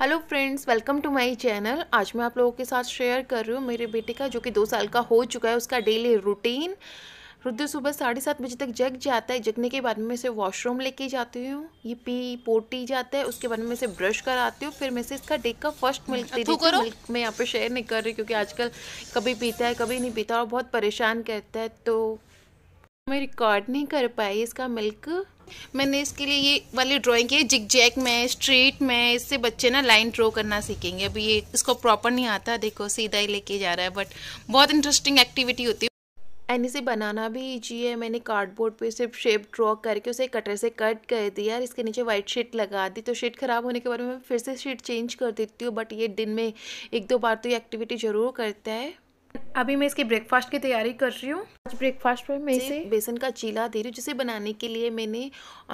Hello friends welcome to my channel आज मैं आप लोगों के साथ शेयर कर रही हूँ मेरे बेटे का जो कि दो साल का हो चुका है उसका डेली रूटीन रुद्र सुबह साढ़े सात बजे तक जग जाता है जगने के बाद में से वॉशरूम लेके जाती हूँ ये पी पोटी जाता है उसके बाद में इसे ब्रश कराती हूँ फिर मैं से इसका डे का फर्स्ट मिल्क दे अच्छा, देती मिल्क मैं यहाँ पर शेयर नहीं कर रही क्योंकि आजकल कभी पीता है कभी नहीं पीता और बहुत परेशान करता है तो मैं रिकॉर्ड नहीं कर पाई इसका मिल्क मैंने इसके लिए ये वाली ड्राइंग की जिग जैक में स्ट्रीट में इससे बच्चे ना लाइन ड्रॉ करना सीखेंगे अभी ये इसको प्रॉपर नहीं आता देखो सीधा ही लेके जा रहा है बट बहुत इंटरेस्टिंग एक्टिविटी होती है एंड इसे बनाना भी ईजी है मैंने कार्डबोर्ड पे सिर्फ शेप ड्रॉ करके उसे कटर से कट कर दिया और इसके नीचे वाइट शीट लगा दी तो शीट ख़राब होने के बाद में मैं फिर से शीट चेंज कर देती हूँ बट ये दिन में एक दो बार तो ये एक्टिविटी ज़रूर करता है अभी मैं इसकी ब्रेकफास्ट की तैयारी कर रही हूँ आज ब्रेकफास्ट में मैं इसे बेसन का चीला दे रही हूँ जिसे बनाने के लिए मैंने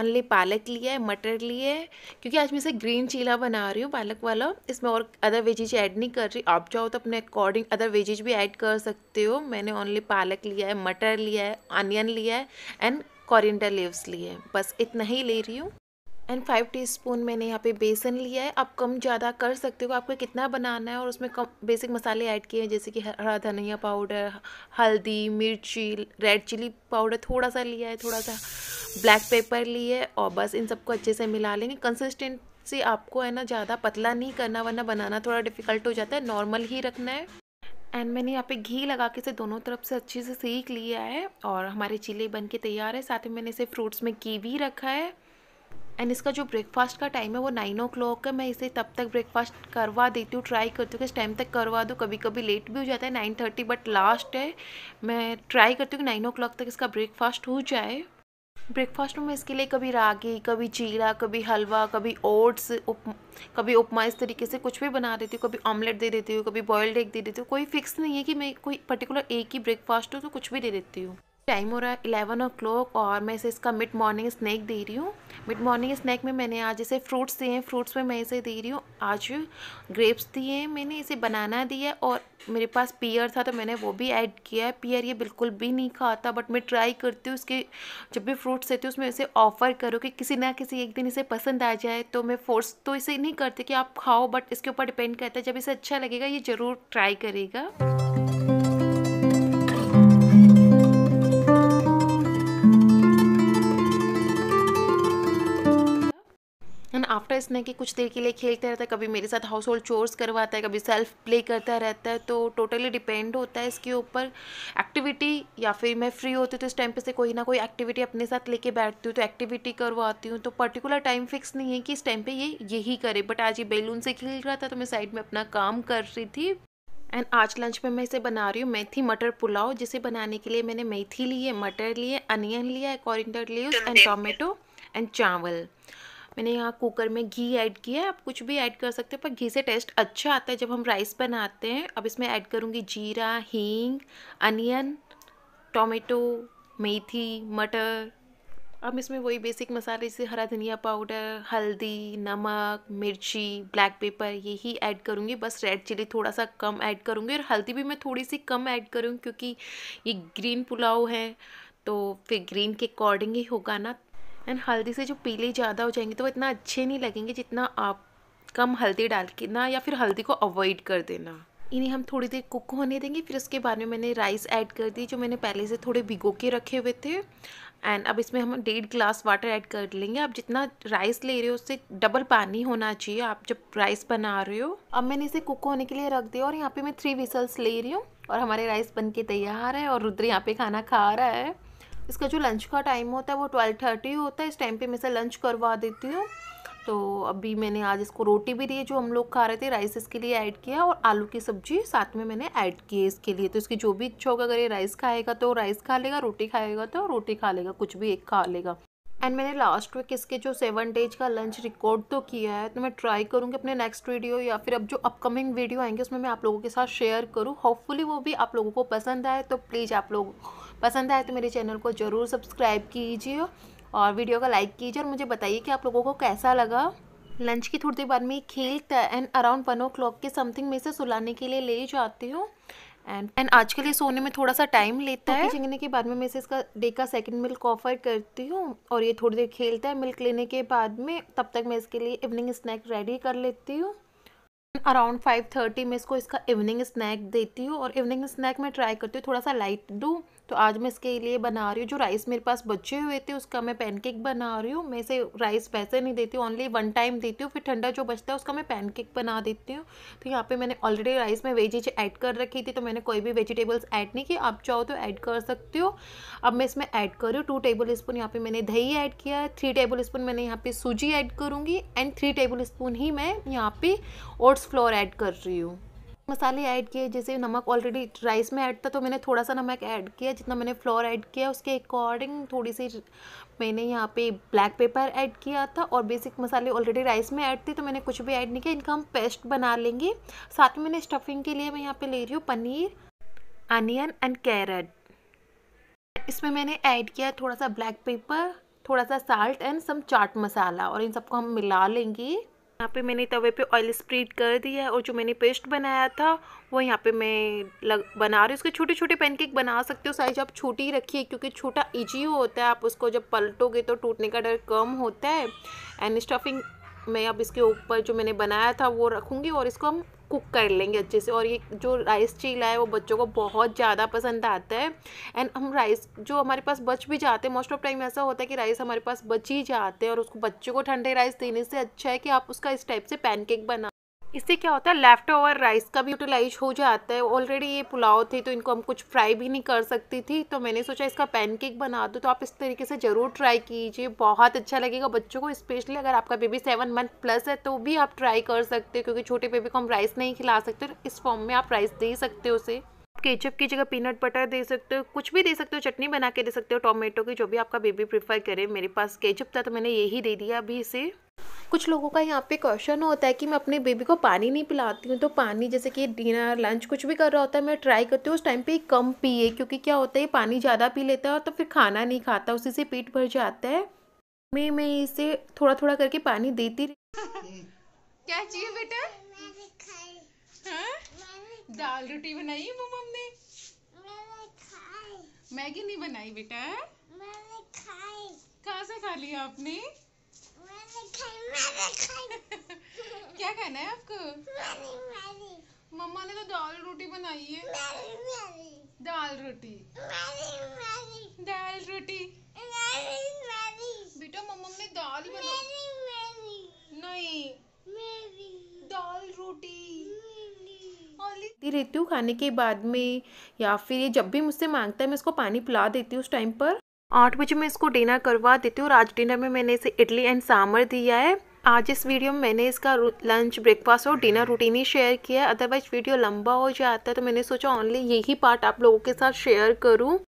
ओनली पालक लिया है मटर लिया है क्योंकि आज मैं इसे ग्रीन चीला बना रही हूँ पालक वाला इसमें और अदर वेजिज ऐड नहीं कर रही आप चाहो तो अपने अकॉर्डिंग अदर वेजिज भी ऐड कर सकते हो मैंने ओनली पालक लिया है मटर लिया है अनियन लिया है एंड कॉरिंडा लीव्स लिए बस इतना ही ले रही हूँ एंड फाइव टीस्पून मैंने यहाँ पे बेसन लिया है आप कम ज़्यादा कर सकते हो आपको कितना बनाना है और उसमें कम बेसिक मसाले ऐड किए हैं जैसे कि हरा धनिया पाउडर हल्दी मिर्ची रेड चिली पाउडर थोड़ा सा लिया है थोड़ा सा ब्लैक पेपर लिया है और बस इन सबको अच्छे से मिला लेंगे कंसिस्टेंट से आपको है ना ज़्यादा पतला नहीं करना वरना बनाना थोड़ा डिफिकल्ट हो जाता है नॉर्मल ही रखना है एंड मैंने यहाँ पे घी लगा के इसे दोनों तरफ से अच्छे से सेक लिया है और हमारे चिले बन के तैयार है साथ ही मैंने इसे फ्रूट्स में कीवी रखा है एंड इसका जो ब्रेकफास्ट का टाइम है वो नाइन ओ क्लॉक है मैं इसे तब तक ब्रेकफास्ट करवा देती हूँ ट्राई करती हूँ कि इस टाइम तक करवा दूँ कभी कभी लेट भी हो जाता है नाइन थर्टी बट लास्ट है मैं ट्राई करती हूँ कि नाइन ओ क्लॉक तक इसका ब्रेकफास्ट हो जाए ब्रेकफास्ट में इसके लिए कभी रागी कभी जीरा कभी हलवा कभी ओट्स उप कभी उपमा इस तरीके से कुछ भी बना देती हूँ कभी ऑमलेट दे देती हूँ कभी बॉयल्ड एग दे देती हूँ कोई फिक्स नहीं है कि मैं कोई पर्टिकुलर एक ही ब्रेकफास्ट हो तो कुछ भी दे देती हूँ टाइम हो रहा है इलेवन ओ क्लॉक और मैं इसे इसका मिड मॉर्निंग स्नैक दे रही हूँ मिड मॉर्निंग स्नैक में मैंने आज इसे फ्रूट्स दिए हैं फ्रूट्स में मैं इसे दे रही हूँ आज ग्रेप्स दिए हैं मैंने इसे बनाना दिया और मेरे पास पियर था तो मैंने वो भी ऐड किया है पियर ये बिल्कुल भी नहीं खाता बट मैं ट्राई करती हूँ इसके जब भी फ्रूट्स देती हूँ उसमें इसे ऑफ़र करो कि किसी ना किसी एक दिन इसे पसंद आ जाए तो मैं फोर्स तो इसे नहीं करती कि आप खाओ बट इसके ऊपर डिपेंड करता है जब इसे अच्छा लगेगा ये ज़रूर ट्राई करेगा आफ्टर इसने कि कुछ देर के लिए खेलते रहता है कभी मेरे साथ हाउस होल्ड चोर्स करवाता है कभी सेल्फ प्ले करता रहता है तो टोटली डिपेंड होता है इसके ऊपर एक्टिविटी या फिर मैं फ्री होती हूँ तो इस टाइम पे से कोई ना कोई एक्टिविटी अपने साथ लेके बैठती हूँ तो एक्टिविटी करवाती हूँ तो पर्टिकुलर टाइम फिक्स नहीं है कि इस टाइम पर ये यही करे बट आज ये बैलून से खेल रहा था तो मैं साइड में अपना काम कर रही थी एंड आज लंच में मैं इसे बना रही हूँ मेथी मटर पुलाव जिसे बनाने के लिए मैंने मेथी ली है मटर लिए अनियन लिया है कॉरिंडर लिए एंड टोमेटो एंड चावल मैंने यहाँ कुकर में घी ऐड किया है आप कुछ भी ऐड कर सकते हैं पर घी से टेस्ट अच्छा आता है जब हम राइस बनाते हैं अब इसमें ऐड करूँगी जीरा हींग अनियन टोमेटो मेथी मटर अब इसमें वही बेसिक मसाले जैसे हरा धनिया पाउडर हल्दी नमक मिर्ची ब्लैक पेपर यही ऐड करूँगी बस रेड चिली थोड़ा सा कम ऐड करूँगी और हल्दी भी मैं थोड़ी सी कम ऐड करूँगी क्योंकि ये ग्रीन पुलाव है तो फिर ग्रीन के अकॉर्डिंग ही होगा ना एंड हल्दी से जो पीले ज़्यादा हो जाएंगे तो वो इतना अच्छे नहीं लगेंगे जितना आप कम हल्दी डाल के ना या फिर हल्दी को अवॉइड कर देना इन्हें हम थोड़ी देर कुक होने देंगे फिर उसके बाद में मैंने राइस ऐड कर दी जो मैंने पहले से थोड़े भिगो के रखे हुए थे एंड अब इसमें हम डेढ़ ग्लास वाटर ऐड कर लेंगे आप जितना राइस ले रहे हो उससे डबल पानी होना चाहिए आप जब राइस बना रहे हो अब मैंने इसे कुक होने के लिए रख दिया और यहाँ पे मैं थ्री विसल्स ले रही हूँ और हमारे राइस बन के तैयार है और रुद्र यहाँ पे खाना खा रहा है इसका जो लंच का टाइम होता है वो ट्वेल्व थर्टी होता है इस टाइम पे मैं इसे लंच करवा देती हूँ तो अभी मैंने आज इसको रोटी भी दी जो हम लोग खा रहे थे राइस इसके लिए ऐड किया और आलू की सब्जी साथ में मैंने ऐड की है इसके लिए तो इसकी जो भी इच्छा होगा अगर ये राइस खाएगा तो राइस खा लेगा रोटी खाएगा तो रोटी खा लेगा कुछ भी एक खा लेगा एंड मैंने लास्ट वीक इसके जो सेवन डेज का लंच रिकॉर्ड तो किया है तो मैं ट्राई करूँगी अपने नेक्स्ट वीडियो या फिर अब जो अपकमिंग वीडियो आएंगे उसमें मैं आप लोगों के साथ शेयर करूँ होपफुली वो भी आप लोगों को पसंद आए तो प्लीज़ आप लोग पसंद आए तो मेरे चैनल को ज़रूर सब्सक्राइब कीजिए और वीडियो का लाइक कीजिए और मुझे बताइए कि आप लोगों को कैसा लगा लंच की थोड़ी देर बाद में खेल and around one o'clock के समथिंग में से सुलाने के लिए ले जाती हूँ एंड एंड आज के लिए सोने में थोड़ा सा टाइम लेता है चिंगने के बाद में मैं इसे इसका डे का सेकंड मिल्क ऑफर करती हूँ और ये थोड़ी देर खेलता है मिल्क लेने के बाद में तब तक मैं इसके लिए इवनिंग स्नैक रेडी कर लेती हूँ अराउंड फाइव थर्टी में इसको इसका इवनिंग स्नैक देती हूँ और इवनिंग स्नैक में ट्राई करती हूँ थोड़ा सा लाइट दूँ तो आज मैं इसके लिए बना रही हूँ जो राइस मेरे पास बचे हुए थे उसका मैं पैनकेक बना रही हूँ मैं इसे राइस वैसे नहीं देती हूँ ओनली वन टाइम देती हूँ फिर ठंडा जो बचता है उसका मैं पैनकेक बना देती हूँ तो यहाँ पर मैंने ऑलरेडी राइस में वेजीज ऐड कर रखी थी तो मैंने कोई भी वेजिटेबल्स ऐड नहीं की आप चाहो तो ऐड कर सकते हो अब मैं इसमें ऐड कर रही हूँ टू टेबल स्पून यहाँ पर मैंने दही ऐड किया है थ्री टेबल स्पून मैंने यहाँ पर सूजी ऐड करूँगी एंड थ्री टेबल स्पून ही मैं यहाँ पर ओट्स फ्लोर ऐड कर रही हूँ मसाले ऐड किए जैसे नमक ऑलरेडी राइस में ऐड था तो मैंने थोड़ा सा नमक ऐड किया जितना मैंने फ्लोर ऐड किया उसके अकॉर्डिंग थोड़ी सी मैंने यहाँ पे ब्लैक पेपर ऐड किया था और बेसिक मसाले ऑलरेडी राइस में ऐड थे तो मैंने कुछ भी ऐड नहीं किया इनका हम पेस्ट बना लेंगे साथ में मैंने स्टफिंग के लिए मैं यहाँ पर ले रही हूँ पनीर अनियन एंड कैरेट इसमें मैंने ऐड किया थोड़ा सा ब्लैक पेपर थोड़ा सा साल्ट एंड सम चाट मसाला और इन सबको हम मिला लेंगे यहाँ पे मैंने तवे पे ऑयल स्प्रेड कर दिया है और जो मैंने पेस्ट बनाया था वो यहाँ पे मैं लग बना रही हूँ उसके छोटे छोटे पैनकेक बना सकते हो साइज आप छोटी ही रखिए क्योंकि छोटा इजी होता है आप उसको जब पलटोगे तो टूटने का डर कम होता है एंड स्टफिंग मैं अब इसके ऊपर जो मैंने बनाया था वो रखूँगी और इसको हम कुक कर लेंगे अच्छे से और ये जो राइस चीला है वो बच्चों को बहुत ज़्यादा पसंद आता है एंड हम राइस जो हमारे पास बच भी जाते हैं मोस्ट ऑफ टाइम ऐसा होता है कि राइस हमारे पास बच ही जाते हैं और उसको बच्चों को ठंडे राइस देने से अच्छा है कि आप उसका इस टाइप से पैनकेक बना इससे क्या होता है लेफ़्ट ओवर राइस का भी यूटिलाइज हो जाता है ऑलरेडी ये पुलाव थे तो इनको हम कुछ फ्राई भी नहीं कर सकती थी तो मैंने सोचा इसका पैनकेक बना दो तो आप इस तरीके से ज़रूर ट्राई कीजिए बहुत अच्छा लगेगा बच्चों को स्पेशली अगर आपका बेबी सेवन मंथ प्लस है तो भी आप ट्राई कर सकते हो क्योंकि छोटे बेबी को हम राइस नहीं खिला सकते तो इस फॉर्म में आप राइस दे सकते हो उसे केचप की जगह पीनट बटर दे सकते हो कुछ भी दे सकते हो चटनी बना के दे सकते हो टोमेटो की जो भी आपका बेबी प्रीफर करे मेरे पास केचप था तो मैंने यही दे दिया अभी इसे कुछ लोगों का यहाँ पे क्वेश्चन होता है कि मैं अपने बेबी को पानी नहीं पिलाती हूँ तो पानी जैसे कि डिनर लंच कुछ भी कर रहा होता है मैं ट्राई करती हूँ उस टाइम पे कम पिए क्योंकि क्या होता है पानी ज़्यादा पी लेता है और तो फिर खाना नहीं खाता उसी से पेट भर जाता है मैं मैं इसे थोड़ा थोड़ा करके पानी देती रही क्या चाहिए बेटा हाँ? दाल रोटी बनाई वो मम्मी मैगी नहीं बनाई बेटा मैंने खाई कहाँ से खा लिया आपने क्या खाना है आपको मम्मा ने तो दाल रोटी बनाई है दाल रोटी दाल रोटी बेटा मम्मा ने दाल बनाई नहीं दाल रोटी रहती हूँ खाने के बाद में या फिर ये जब भी मुझसे मांगता है मैं उसको पानी पिला देती हूँ उस टाइम पर आठ बजे मैं इसको डिनर करवा देती हूँ और आज डिनर में मैंने इसे इडली एंड सांभर दिया है आज इस वीडियो में मैंने इसका लंच ब्रेकफास्ट और डिनर रूटीन ही शेयर किया है अदरवाइज वीडियो लंबा हो जाता है तो मैंने सोचा ओनली यही पार्ट आप लोगों के साथ शेयर करूँ